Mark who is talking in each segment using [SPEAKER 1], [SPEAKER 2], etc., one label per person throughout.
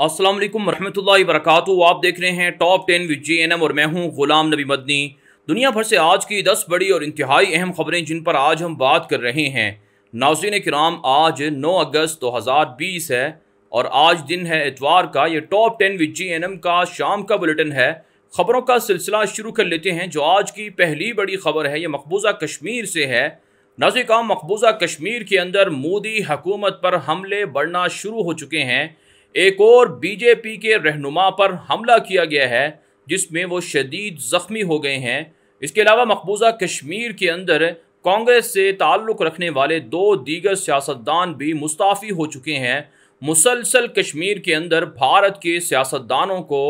[SPEAKER 1] अस्सलाम वालेकुम रहमतुल्लाहि वरकatuह आप देख रहे हैं top ten with G N M और मैं हूं गुलाम नबी मदनी दुनिया भर से आज की दस बड़ी और इंतहाई अहम खबरें जिन पर आज हम बात कर रहे हैं नाजिन कराम आज नौ अगस्त दो हज़ार बीस है और आज दिन है इतवार का ये top ten with G N M का शाम का बुलेटिन है खबरों का सिलसिला शुरू कर लेते हैं जो आज की पहली बड़ी खबर है ये मकबूजा कश्मीर से है नाजिक मकबूजा कश्मीर के अंदर मोदी हकूमत पर हमले बढ़ना शुरू हो चुके हैं एक और बीजेपी के रहनुमा पर हमला किया गया है जिसमें वो शदीद ज़ख्मी हो गए हैं इसके अलावा मकबूजा कश्मीर के अंदर कांग्रेस से ताल्लुक़ रखने वाले दो दीगर सियासतदान भी मुस्ताफ़ी हो चुके हैं मुसलसल कश्मीर के अंदर भारत के सियासतदानों को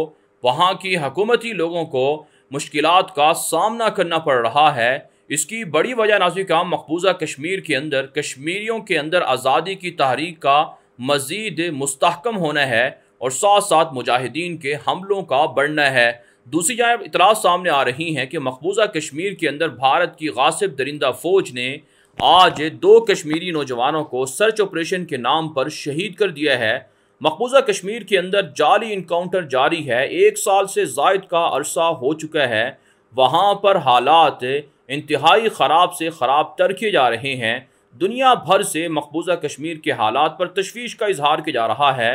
[SPEAKER 1] वहाँ की हकूमती लोगों को मुश्किल का सामना करना पड़ रहा है इसकी बड़ी वजह नाजिका मकबूजा कश्मीर के अंदर कश्मीरियों के अंदर आज़ादी की तहरीक का मज़ीद मस्तकम होना है और साथ साथ मुजाहिदीन के हमलों का बढ़ना है दूसरी जानब इतलात सामने आ रही हैं कि मकबूजा कश्मीर के अंदर भारत की गासिब दरिंदा फ़ौज ने आज दो कश्मीरी नौजवानों को सर्च ऑपरेशन के नाम पर शहीद कर दिया है मकबूजा कश्मीर के अंदर जाली इनकाउंटर जारी है एक साल से जायद का अरसा हो चुका है वहाँ पर हालात इंतहाई ख़राब से ख़राब तर किए जा रहे हैं दुनिया भर से मकबूजा कश्मीर के हालात पर तशवीश का इजहार किया जा रहा है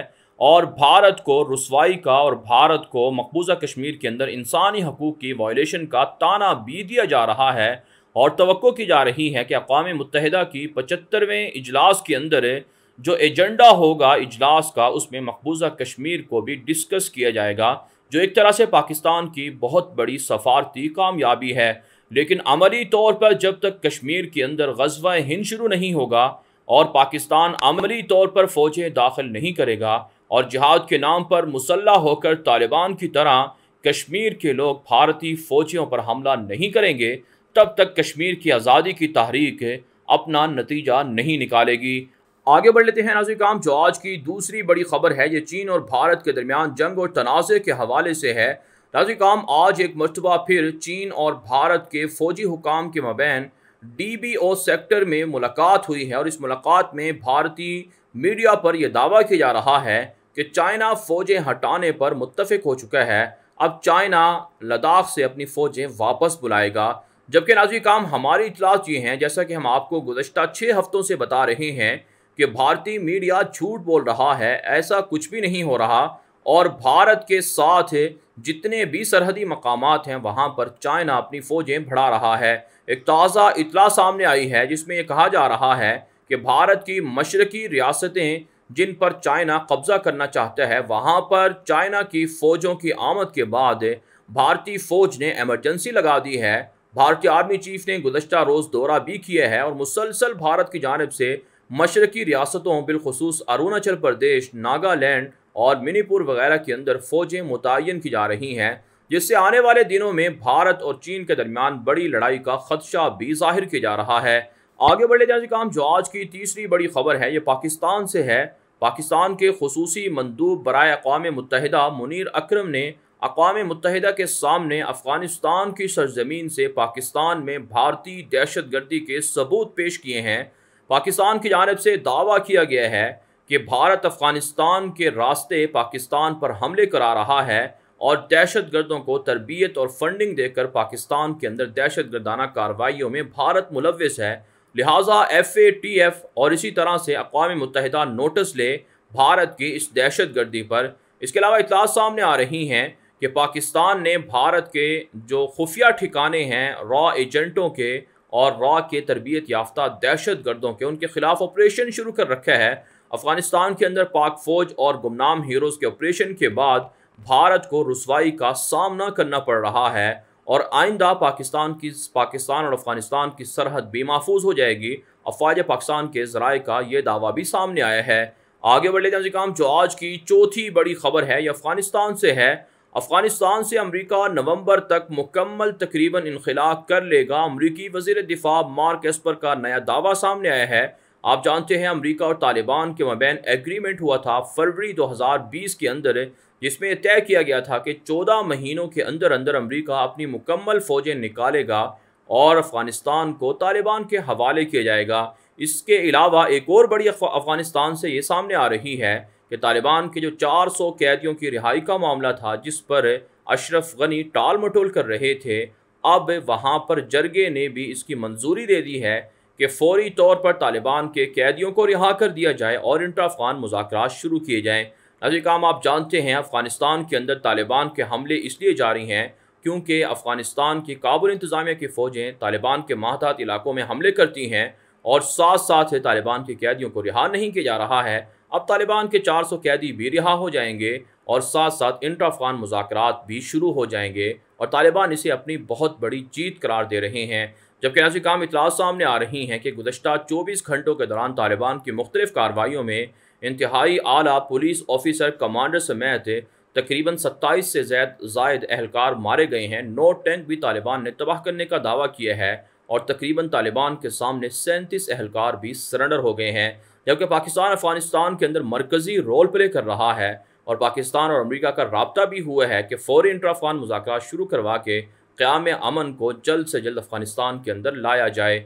[SPEAKER 1] और भारत को रसवाई का और भारत को मकबूजा कश्मीर के अंदर इंसानी हकूक़ की वायलेशन का ताना भी दिया जा रहा है और तो की जा रही है कि अकवा मुतहदा की पचहत्तरवें इजलास के अंदर जो एजेंडा होगा इजलास का उसमें मकबूजा कश्मीर को भी डिस्कस किया जाएगा जो एक तरह से पाकिस्तान की बहुत बड़ी सफारती कामयाबी है लेकिन अमली तौर पर जब तक कश्मीर के अंदर गजवा हिंद शुरू नहीं होगा और पाकिस्तान अमली तौर पर फ़ौजें दाखिल नहीं करेगा और जहाद के नाम पर मुसल्ह होकर तालिबान की तरह कश्मीर के लोग भारतीय फ़ौजियों पर हमला नहीं करेंगे तब तक कश्मीर की आज़ादी की तहरीक अपना नतीजा नहीं निकालेगी आगे बढ़ लेते हैं नाजिर काम जो आज की दूसरी बड़ी खबर है ये चीन और भारत के दरमियान जंग और तनाज़े के हवाले से है काम आज एक मरतबा फिर चीन और भारत के फौजी हुकाम के मबैन डीबीओ सेक्टर में मुलाकात हुई है और इस मुलाकात में भारतीय मीडिया पर यह दावा किया जा रहा है कि चाइना फ़ौजें हटाने पर मुतफिक हो चुका है अब चाइना लद्दाख से अपनी फ़ौजें वापस बुलाएगा जबकि नाजी काम हमारी इतलास ये हैं जैसा कि हम आपको गुजशत छः हफ्तों से बता रहे हैं कि भारतीय मीडिया झूठ बोल रहा है ऐसा कुछ भी नहीं हो रहा और भारत के साथ जितने भी सरहदी मकाम हैं वहाँ पर चाइना अपनी फ़ौजें बढ़ा रहा है एक ताज़ा इतला सामने आई है जिसमें यह कहा जा रहा है कि भारत की मशरकी रियासतें जिन पर चाइना कब्ज़ा करना चाहता है वहाँ पर चाइना की फ़ौजों की आमद के बाद भारतीय फ़ौज ने एमरजेंसी लगा दी है भारतीय आर्मी चीफ ने गुजशत रोज़ दौरा भी किया है और मुसलसल भारत की जानब से मशरकी रियासतों बिलखसूस अरुणाचल प्रदेश नागालैंड और मिनीपुर वगैरह के अंदर फ़ौजें मुतन की जा रही हैं जिससे आने वाले दिनों में भारत और चीन के दरमियान बड़ी लड़ाई का खदशा भी जाहिर किया जा रहा है आगे बढ़े जाने काम जो आज की तीसरी बड़ी खबर है ये पाकिस्तान से है पाकिस्तान के खसूसी मंदूब बरए अकवा मुतहदा मुनीर अक्रम ने अकवा मुतहदा के सामने अफ़गानिस्तान की सरजमीन से पाकिस्तान में भारतीय दहशत गर्दी के सबूत पेश किए हैं पाकिस्तान की जानब से दावा किया गया है कि भारत अफगानिस्तान के रास्ते पाकिस्तान पर हमले करा रहा है और दहशत गर्दों को तरबियत और फंडिंग देकर पाकिस्तान के अंदर दहशत गर्दाना कार्रवाइयों में भारत मुलविस है लिहाजा एफ ए टी एफ और इसी तरह से अकवा मुतहदा नोटिस ले भारत की इस दहशत गर्दी पर इसके अलावा इतला सामने आ रही हैं कि पाकिस्तान ने भारत के जो खुफिया ठिकाने हैं रॉ एजेंटों के और रॉ के तरबियत याफ्ता दहशत गर्दों के उनके खिलाफ ऑपरेशन शुरू कर रखा है अफगानिस्तान के अंदर पाक फौज और गुमनाम हीरोज़ के ऑपरेशन के बाद भारत को रसवाई का सामना करना पड़ रहा है और आइंदा पाकिस्तान की पाकिस्तान और अफगानिस्तान की सरहद भी महफूज हो जाएगी अफवाज पाकिस्तान के जराए का ये दावा भी सामने आया है आगे बढ़ लेते हैं काम जो आज की चौथी बड़ी खबर है ये अफगानिस्तान से है अफगानिस्तान से अमेरिका नवंबर तक मुकम्मल तकरीबन इनखला कर लेगा अमरीकी वजीर दिफा मार्क एस्पर का नया दावा सामने आया है आप जानते हैं अमरीका और तालिबान के मबैन एग्रीमेंट हुआ था फरवरी दो हज़ार बीस के अंदर जिसमें तय किया गया था कि चौदह महीनों के अंदर अंदर अमरीका अपनी मुकम्मल फ़ौजें निकालेगा और अफ़गानिस्तान को तालिबान के हवाले किया जाएगा इसके अलावा एक और बड़ी अफ़गानिस्तान से ये सामने आ रही है कि तालिबान के जो 400 कैदियों की रिहाई का मामला था जिस पर अशरफ गनी टाल मटोल कर रहे थे अब वहाँ पर जरगे ने भी इसकी मंजूरी दे दी है कि फौरी तौर पर तालिबान के कैदियों को रिहा कर दिया जाए और इंटर अफगान मुजाकर शुरू किए जाएँ नजर काम आप जानते हैं अफ़गानिस्तान के अंदर तालिबान के हमले इसलिए जारी हैं क्योंकि अफ़गानिस्तान की काबुल इंतज़ामिया की फ़ौजें तालिबान के माहतात इलाकों में हमले करती हैं और साथ साथ है तालिबान के कैदियों को रिहा नहीं किया जा रहा है अब तालिबान के 400 कैदी भी रिहा हो जाएंगे और साथ साथ इंटर अफगान मुजाकर भी शुरू हो जाएंगे और तालिबान इसे अपनी बहुत बड़ी जीत करार दे रहे हैं जबकि नाजी काम इतलात सामने आ रही हैं कि गुजशत चौबीस घंटों के दौरान तालिबान की मुख्तलिफ कार्रवाइयों में इंतहाई आला पुलिस ऑफिसर कमांडर समेत तकरीबन सत्ताईस से जैद जायद अहलकार मारे गए हैं नौ टैंक भी तालिबान ने तबाह करने का दावा किया है और तकरीबन तालिबान के सामने सैंतीस अहलकार भी सरेंडर हो गए हैं जबकि पाकिस्तान अफगानिस्तान के अंदर मरकजी रोल प्ले कर रहा है और पाकिस्तान और अमरीका का रबता भी हुआ है कि फौरी इंट्रा अफगान शुरू करवा के क़्याम अमन को जल्द से जल्द अफगानिस्तान के अंदर लाया जाए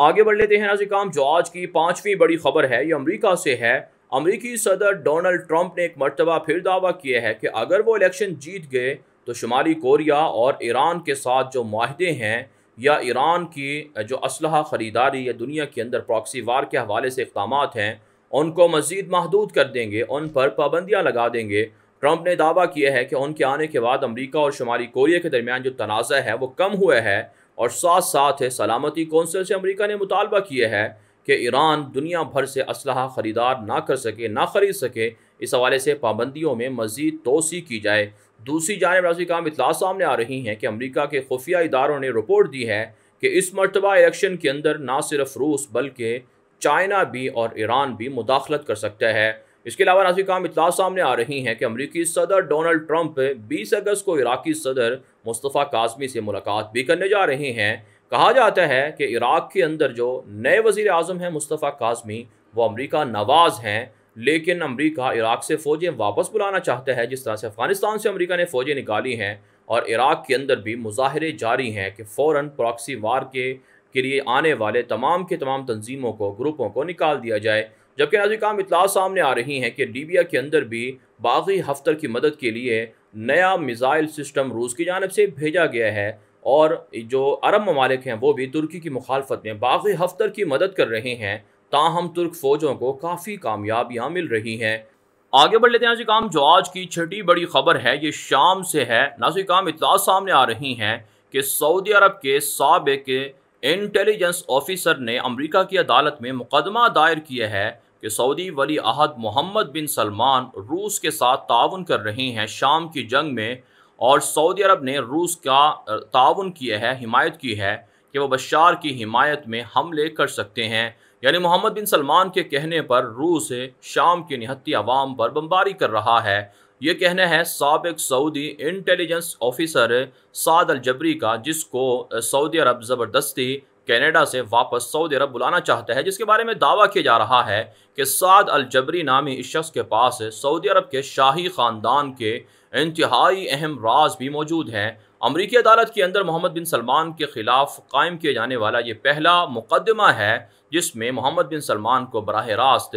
[SPEAKER 1] आगे बढ़ लेते हैं नाजिकाम जो आज की पाँचवीं बड़ी खबर है ये अमरीका से है अमरीकी सदर डोनल्ड ट्रंप ने एक मरतबा फिर दावा किया है कि अगर वो इलेक्शन जीत गए तो शुमाली कोरिया और ईरान के साथ जो माहदे हैं या ईरान की जो असलहा ख़रीदारी या दुनिया के अंदर प्रॉक्सी वार के हवाले से इकदाम हैं उनको मज़ीद महदूद कर देंगे उन पर पाबंदियाँ लगा देंगे ट्रंप ने दावा किया है कि उनके आने के बाद अमरीका और शुमाली कोरिया के दरमियान जो तनाज़ा है वो कम हुआ है और साथ साथ सलामती कौंसिल से अमरीका ने मुतालबा किया है कि ईरान दुनिया भर से असलाह ख़रीदार ना कर सके ना ख़रीद सके इस हवाले से पाबंदियों में मजीद तोसी की जाए दूसरी जानब राजी काम इतला सामने आ रही हैं कि अमरीका के खुफिया इदारों ने रिपोर्ट दी है कि इस मरतबा इलेक्शन के अंदर ना सिर्फ रूस बल्कि चाइना भी और ईरान भी मुदाखलत कर सकता है इसके अलावा नाजी काम इतलात सामने आ रही हैं कि अमरीकी सदर डोनल्ड ट्रंप 20 अगस्त को इराकी सदर मुस्तफ़ा कासमी से मुलाकात भी करने जा रहे हैं कहा जाता है कि इराक़ के अंदर जो नए वज़ी अजम हैं मुस्तफ़ा कासमी वो अमरीका नवाज़ हैं लेकिन अमरीका इराक़ से फ़ौजें वापस बुलाना चाहता है जिस तरह से अफ़गानिस्तान से अमरीका ने फ़ौजें निकाली हैं और इराक़ के अंदर भी मुजाहरे जारी हैं कि फ़ौर प्रॉक्सी वार के के लिए आने वाले तमाम के तमाम तंजीमों को ग्रुपों को निकाल दिया जाए जबकि नाजी काम सामने आ रही हैं कि लीबिया के अंदर भी बागी हफ्तर की मदद के लिए नया मिज़ाइल सिस्टम रूस की जानब से भेजा गया है और जो अरब ममालिक हैं वो भी तुर्की की मुखालफत में बागी हफ्तर की मदद कर रहे हैं ताहम तुर्क फ़ौजों को काफ़ी कामयाबियाँ मिल रही हैं आगे बढ़ लेते हैं नाजी काम जो आज की छठी बड़ी खबर है ये शाम से है नाजी काम इतलात सामने आ रही हैं कि सऊदी अरब के सबक इंटेलिजेंस ऑफिसर ने अमेरिका की अदालत में मुकदमा दायर किया है कि सऊदी वली अहद मोहम्मद बिन सलमान रूस के साथ ताउन कर रहे हैं शाम की जंग में और सऊदी अरब ने रूस का ताउन किया है हिमायत की है कि वह बशार की हिमायत में हमले कर सकते हैं यानी मोहम्मद बिन सलमान के कहने पर रूस शाम के निहत्ती आवाम पर बमबारी कर रहा है ये कहना है सबक Saudi intelligence officer Saad al Jabri का जिसको सऊदी अरब ज़बरदस्ती कनाडा से वापस सऊदी अरब बुलाना चाहता है जिसके बारे में दावा किया जा रहा है कि साद अल जबरी नामी इस शख्स के पास सऊदी अरब के शाही ख़ानदान के इंतहाई अहम राज भी मौजूद हैं अमरीकी अदालत के अंदर मोहम्मद बिन सलमान के ख़िलाफ़ कायम किए जाने वाला ये पहला मुकदमा है जिसमें मोहम्मद बिन सलमान को बरह रास्त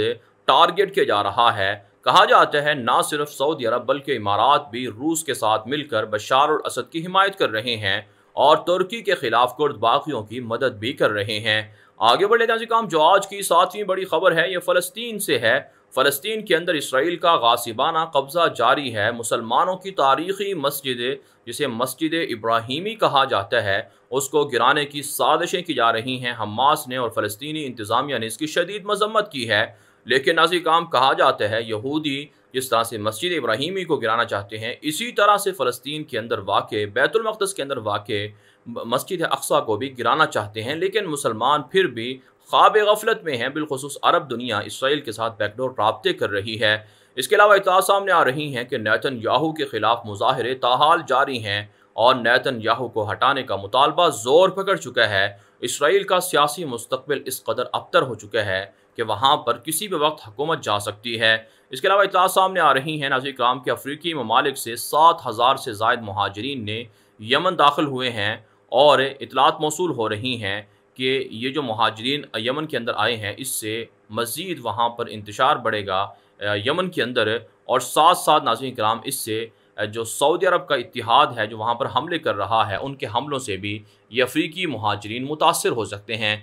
[SPEAKER 1] टारगेट किया जा रहा है कहा जाता है ना सिर्फ सऊदी अरब बल्कि इमारात भी रूस के साथ मिलकर बशार और असद की हिमायत कर रहे हैं और तुर्की के खिलाफ कुर्द बाकियों की मदद भी कर रहे हैं आगे बढ़े जाए काम जो आज की सातवीं बड़ी खबर है यह फ़लस्तीन से है फ़लस्तीन के अंदर इसराइल का गासिबाना कब्ज़ा जारी है मुसलमानों की तारीखी मस्जिद जिसे मस्जिद इब्राहिमी कहा जाता है उसको गिराने की साजिशें की जा रही हैं हमास ने और फ़लस्तनी इंतज़ामिया ने इसकी शदीद मजम्मत की है लेकिन नाजी काम कहा जाता है यहूदी जिस तरह से मस्जिद इब्राहिमी को गिराना चाहते हैं इसी तरह से फ़लस्तीन के अंदर वाक़ बैतुलमक़दस के अंदर वाक़ मस्जिद अक्सा को भी गिराना चाहते हैं लेकिन मुसलमान फिर भी ख्वाब गफलत में हैं बिलखसूस अरब दुनिया इसराइल के साथ बैकडोर रबते कर रही है इसके अलावा इतना सामने आ रही हैं कि नैतन याहू के ख़िलाफ़ मुजाहरे ताहाल जारी हैं और नैतन याहू को हटाने का मुतालबा ज़ोर पकड़ चुका है इसराइल का सियासी मुस्तबिल इस कदर अबतर हो चुका है कि वहाँ पर किसी भी वक्त हुकूमत जा सकती है इसके अलावा इतला सामने आ रही हैं नाजी कराम के अफ्रीकी ममालिक से सात हज़ार से जायद महाजरीन ने यमन दाखिल हुए हैं और इतलात मौसू हो रही हैं कि ये जो महाजरीन यमन के अंदर आए हैं इससे मज़ीद वहाँ पर इंतशार बढ़ेगा यमन के अंदर और साथ साथ नाजी कराम इससे जो सऊदी अरब का इतिहाद है जो वहाँ पर हमले कर रहा है उनके हमलों से भी ये अफ्रीकी महाजरीन मुतासर हो सकते हैं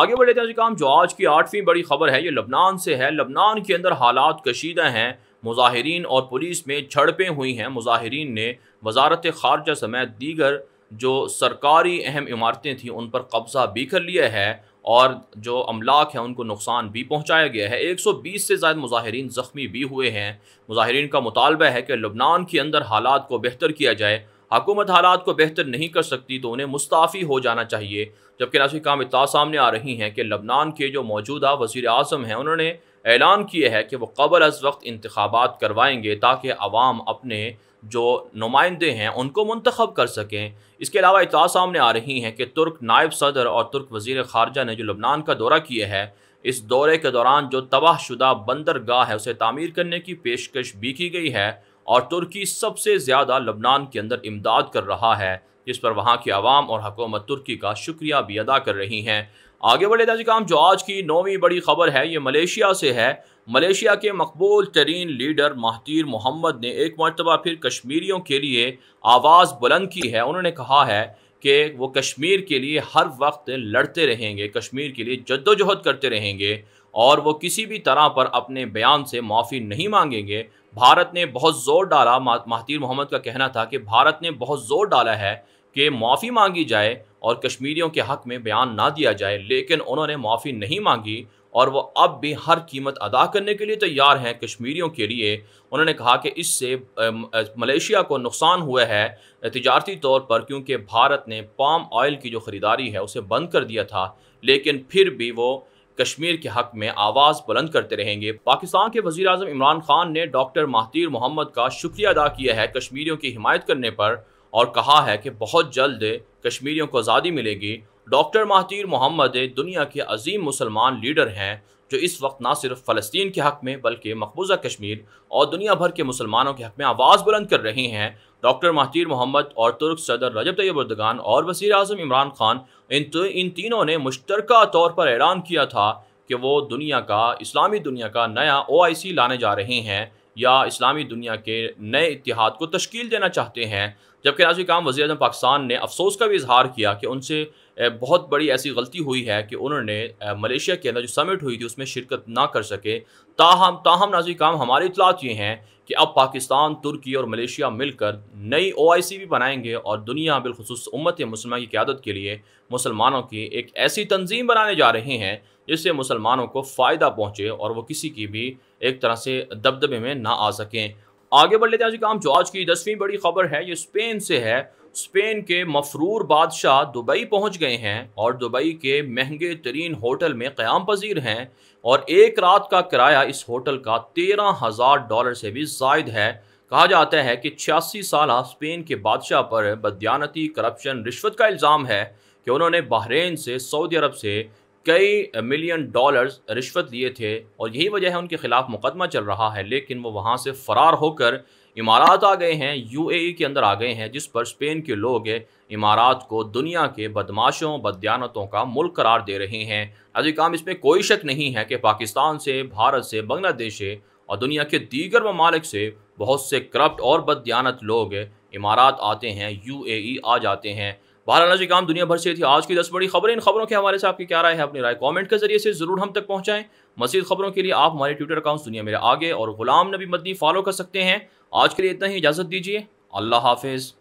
[SPEAKER 1] आगे बढ़े लेते काम जो आज की आठवीं बड़ी खबर है ये लबनान से है लबनान के अंदर हालात कशीदा हैं मुजाहरीन और पुलिस में झड़पें हुई हैं मुजाहरीन ने वजारत खारजा समेत दीगर जो सरकारी अहम इमारतें थीं उन पर कब्ज़ा भी कर लिया है और जो अमलाक हैं उनको नुकसान भी पहुँचाया गया है 120 से ज़्यादा मुजाहरीन ज़ख्मी भी हुए हैं मुजाहरीन का मुतालबा है कि लबनान के अंदर हालात को बेहतर किया जाए हकूमत हालात को बेहतर नहीं कर सकती तो उन्हें मुस्ताफ़ी हो जाना चाहिए जबकि नासिक काम इतना सामने आ रही हैं कि लबनान के जो मौजूदा वज़ी अजम हैं उन्होंने ऐलान किए है कि वो कबल अज वक्त इंतबात करवाएँगे ताकि आवाम अपने जो नुमाइंदे हैं उनको मंतखब कर सकें इसके अलावा इतला सामने आ रही हैं कि तुर्क नायब सदर और तुर्क वजीर खारजा ने जो लबनान का दौरा किया है इस दौरे के दौरान जो तबाह शुदा बंदरगाह है उसे तामीर करने की पेशकश भी की गई है और तुर्की सबसे ज़्यादा लबनान के अंदर इमदाद कर रहा है जिस पर वहाँ की आवाम और हकूमत तुर्की का शुक्रिया भी अदा कर रही हैं आगे बढ़े ताजी काम जो आज की नौवीं बड़ी खबर है ये मलेशिया से है मलेशिया के मकबूल तरीन लीडर महतीर मोहम्मद ने एक मरतबा फिर कश्मीरियों के लिए आवाज़ बुलंद की है उन्होंने कहा है कि वो कश्मीर के लिए हर वक्त लड़ते रहेंगे कश्मीर के लिए जद्दोजहद करते रहेंगे और वो किसी भी तरह पर अपने बयान से माफ़ी नहीं मांगेंगे भारत ने बहुत ज़ोर डाला महतीर मोहम्मद का कहना था कि भारत ने बहुत ज़ोर डाला है कि माफ़ी मांगी जाए और कश्मीरियों के हक में बयान ना दिया जाए लेकिन उन्होंने माफ़ी नहीं मांगी और वो अब भी हर कीमत अदा करने के लिए तैयार हैं कश्मीरियों के लिए उन्होंने कहा कि इससे मलेशिया को नुकसान हुआ है तजारती तौर पर क्योंकि भारत ने पाम ऑयल की जो ख़रीदारी है उसे बंद कर दिया था लेकिन फिर भी वो कश्मीर के हक में आवाज़ बुलंद करते रहेंगे पाकिस्तान के वजीर अजम इमरान खान ने डॉक्टर महतीर मोहम्मद का शुक्रिया अदा किया है कश्मीरियों की हिमायत करने पर और कहा है कि बहुत जल्द कश्मीरियों को आज़ादी मिलेगी डॉक्टर महातीर मोहम्मद दुनिया के अजीम मुसलमान लीडर हैं जो इस वक्त ना सिर्फ फ़लस्तीन के हक़ में बल्कि मकबूजा कश्मीर और दुनिया भर के मुसलमानों के हक़ में आवाज़ बुलंद कर रहे हैं डॉक्टर महतीर मोहम्मद और तुर्क सदर रजब तैयब अर्दगान और वज़ी अजम इमरान खान इन तो, इन तीनों ने मुश्तर तौर पर ऐलान किया था कि वो दुनिया का इस्लामी दुनिया का नया ओ आई सी लाने जा रहे हैं या इस्लामी दुनिया के नए इतिहाद को तश्कील देना चाहते हैं जबकि नाजी काम वजी पाकिस्तान ने अफसोस का भी इजहार किया कि उनसे बहुत बड़ी ऐसी गलती हुई है कि उन्होंने मलेशिया के अंदर जो समिट हुई थी उसमें शिरकत ना कर सके ताहम ताहम नाजी काम हमारे इतलात ये हैं कि अब पाकिस्तान तुर्की और मलेशिया मिलकर नई ओ आई सी भी बनाएंगे और दुनिया बिलखसूस उम्मत मुसलमान की क्यादत के लिए मुसलमानों की एक ऐसी तंजीम बनाने जा रहे हैं जिससे मुसलमानों को फ़ायदा पहुँचे और वह किसी की भी एक तरह से दबदबे में ना आ सकें आगे बढ़ लेते हैं जी काम जो आज की दसवीं बड़ी खबर है ये स्पेन से है स्पेन के मफरूर बादशाह दुबई पहुंच गए हैं और दुबई के महंगे तरीन होटल में क़्याम पजीर हैं और एक रात का किराया इस होटल का तेरह हज़ार डॉलर से भी जायद है कहा जाता है कि छियासी साल स्पेन के बादशाह पर बदयानती करप्शन रिश्वत का इल्ज़ाम है कि उन्होंने बहरीन से सऊदी अरब से कई मिलियन डॉलर्स रिश्वत लिए थे और यही वजह है उनके खिलाफ मुकदमा चल रहा है लेकिन वो वहाँ से फरार होकर इमारात आ गए हैं यूएई के अंदर आ गए हैं जिस पर स्पेन के लोग इमारात को दुनिया के बदमाशों बदयानतों का मुल्क करार दे रहे हैं अभी काम इसमें कोई शक नहीं है कि पाकिस्तान से भारत से बांग्लादेश से और दुनिया के दीगर ममालिक से बहुत से करप्ट और बदयानत लोग इमारात आते हैं यूएई आ जाते हैं बहरहाल जी काम दुनिया भर से थी आज की दस बड़ी खबरें इन खबरों के हमारे से आपकी क्या राय है अपनी राय कमेंट के जरिए से जरूर हम तक पहुंचाएं मजीद खबरों के लिए आप हमारे ट्विटर अकाउंट दुनिया मेरे आगे और गुलाम नबी मदनी फॉलो कर सकते हैं आज के लिए इतना ही इजाजत दीजिए अल्लाह हाफिज़